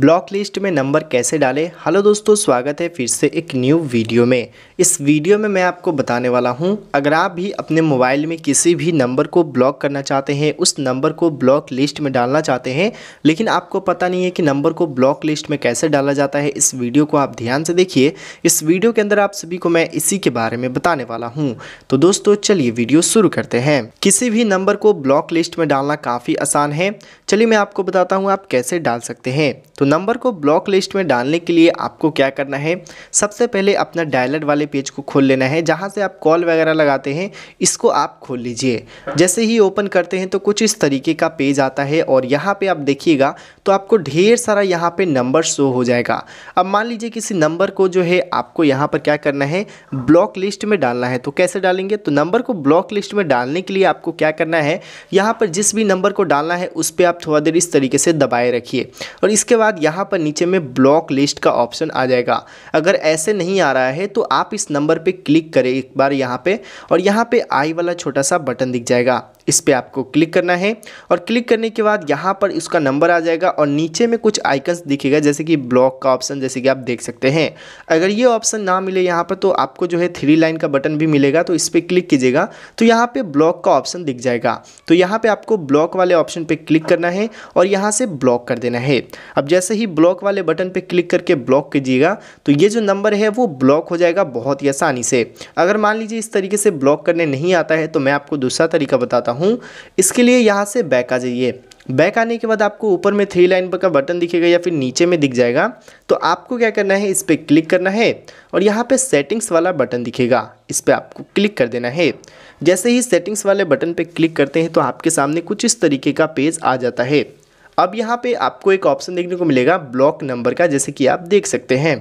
block list में number कैसे डालें हेलो दोस्तों स्वागत है फिर से एक न्यू वीडियो में इस वीडियो में मैं आपको बताने वाला हूं अगर आप भी अपने मोबाइल में किसी भी नंबर को ब्लॉक करना चाहते हैं उस नंबर को ब्लॉक लिस्ट में डालना चाहते हैं लेकिन आपको पता नहीं है कि नंबर को ब्लॉक लिस्ट में कैसे डाला जाता है इस वीडियो को आप ध्यान से देखिए इस वीडियो के अंदर आप सभी को मैं इसी के बारे में बताने वाला हूँ तो दोस्तों चलिए वीडियो शुरू करते हैं किसी भी नंबर को ब्लॉक लिस्ट में डालना काफ़ी आसान है चलिए मैं आपको बताता हूँ आप कैसे डाल सकते हैं तो तो नंबर को ब्लॉक लिस्ट में डालने के लिए आपको क्या करना है सबसे पहले अपना डायलर वाले पेज को खोल लेना है जहाँ से आप कॉल वगैरह लगाते हैं इसको आप खोल लीजिए जैसे ही ओपन करते हैं तो कुछ इस तरीके का पेज आता है और यहाँ पर आप देखिएगा तो आपको ढेर सारा यहाँ पर नंबर शो हो जाएगा अब मान लीजिए किसी नंबर को जो है आपको यहाँ पर क्या करना है ब्लॉक लिस्ट में डालना है तो कैसे डालेंगे तो नंबर को ब्लॉक लिस्ट में डालने के लिए आपको क्या करना है यहाँ पर जिस भी नंबर को डालना है उस पर आप थोड़ा देर इस तरीके से दबाए रखिए और इसके बाद बाद यहाँ पर नीचे में ब्लॉक लिस्ट का ऑप्शन आ जाएगा अगर ऐसे नहीं आ रहा है तो आप इस नंबर पर क्लिक करें एक बार यहाँ पर और यहाँ पर आई वाला छोटा सा बटन दिख जाएगा इस पर आपको क्लिक करना है और क्लिक करने के बाद यहाँ पर इसका नंबर आ जाएगा और नीचे में कुछ आइकन्स दिखेगा जैसे कि ब्लॉक का ऑप्शन जैसे कि आप देख सकते हैं अगर ये ऑप्शन ना मिले यहाँ पर तो आपको जो है थ्री लाइन का बटन भी मिलेगा तो इस पर क्लिक कीजिएगा तो यहाँ पर ब्लॉक का ऑप्शन दिख जाएगा तो यहाँ पर आपको ब्लॉक वाले ऑप्शन पर क्लिक करना है और यहाँ से ब्लॉक कर देना है अब जैसे ही ब्लॉक वाले बटन पर क्लिक करके ब्लॉक कीजिएगा तो ये जो नंबर है वो ब्लॉक हो जाएगा बहुत ही आसानी से अगर मान लीजिए इस तरीके से ब्लॉक करने नहीं आता है तो मैं आपको दूसरा तरीका बताता सकता हूँ इसके लिए यहाँ से बैक आ जाइए बैक आने के बाद आपको ऊपर में थ्री लाइन का बटन दिखेगा या फिर नीचे में दिख जाएगा तो आपको क्या करना है इस पर क्लिक करना है और यहाँ पे सेटिंग्स वाला बटन दिखेगा इस पर आपको क्लिक कर देना है जैसे ही सेटिंग्स वाले बटन पे क्लिक करते हैं तो आपके सामने कुछ इस तरीके का पेज आ जाता है अब यहाँ पर आपको एक ऑप्शन देखने को मिलेगा ब्लॉक नंबर का जैसे कि आप देख सकते हैं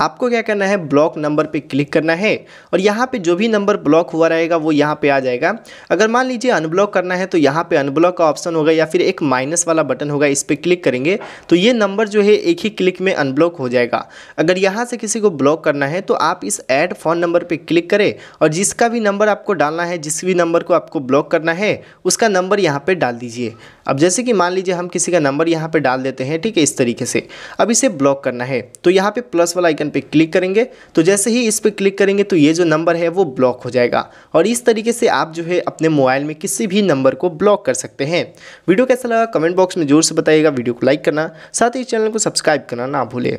आपको क्या करना है ब्लॉक नंबर पे क्लिक करना है और यहाँ पे जो भी नंबर ब्लॉक हुआ रहेगा वो यहाँ पे आ जाएगा अगर मान लीजिए अनब्लॉक करना है तो यहाँ पे अनब्लॉक का ऑप्शन होगा या फिर एक माइनस वाला बटन होगा इस पर क्लिक करेंगे तो ये नंबर जो है एक ही क्लिक में अनब्लॉक हो जाएगा अगर यहाँ से किसी को ब्लॉक करना है तो आप इस एड फ़ोन नंबर पर क्लिक करें और जिसका भी नंबर आपको डालना है जिस भी नंबर को आपको ब्लॉक करना है उसका नंबर यहाँ पर डाल दीजिए अब जैसे कि मान लीजिए हम किसी का नंबर यहाँ पर डाल देते हैं ठीक है इस तरीके से अब इसे ब्लॉक करना है तो यहाँ पर प्लस वाला आइकन आइकन पर क्लिक करेंगे तो जैसे ही इस पर क्लिक करेंगे तो ये जो नंबर है वो ब्लॉक हो जाएगा और इस तरीके से आप जो है अपने मोबाइल में किसी भी नंबर को ब्लॉक कर सकते हैं वीडियो कैसा लगा कमेंट बॉक्स में जोर से बताइएगा वीडियो को लाइक करना साथ ही चैनल को सब्सक्राइब करना ना भूलें